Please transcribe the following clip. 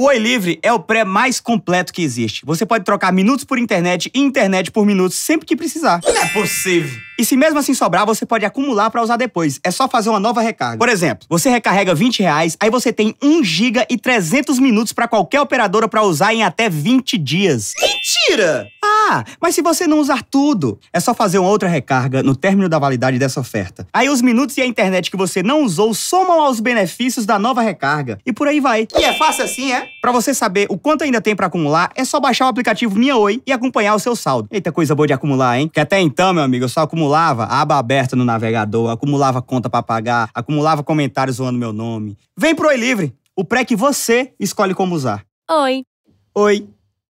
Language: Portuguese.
O Oi Livre é o pré mais completo que existe. Você pode trocar minutos por internet e internet por minutos sempre que precisar. Não é possível. E se mesmo assim sobrar, você pode acumular para usar depois. É só fazer uma nova recarga. Por exemplo, você recarrega 20 reais, aí você tem 1 giga e 300 minutos para qualquer operadora para usar em até 20 dias. Mentira! Ah, mas se você não usar tudo, é só fazer uma outra recarga no término da validade dessa oferta. Aí os minutos e a internet que você não usou somam aos benefícios da nova recarga. E por aí vai. E é fácil assim, é? Para você saber o quanto ainda tem para acumular, é só baixar o aplicativo Minha Oi e acompanhar o seu saldo. Eita coisa boa de acumular, hein? Que até então, meu amigo, eu só acumulava aba aberta no navegador, acumulava conta para pagar, acumulava comentários zoando meu nome. Vem pro Oi Livre, o pré que você escolhe como usar. Oi. Oi.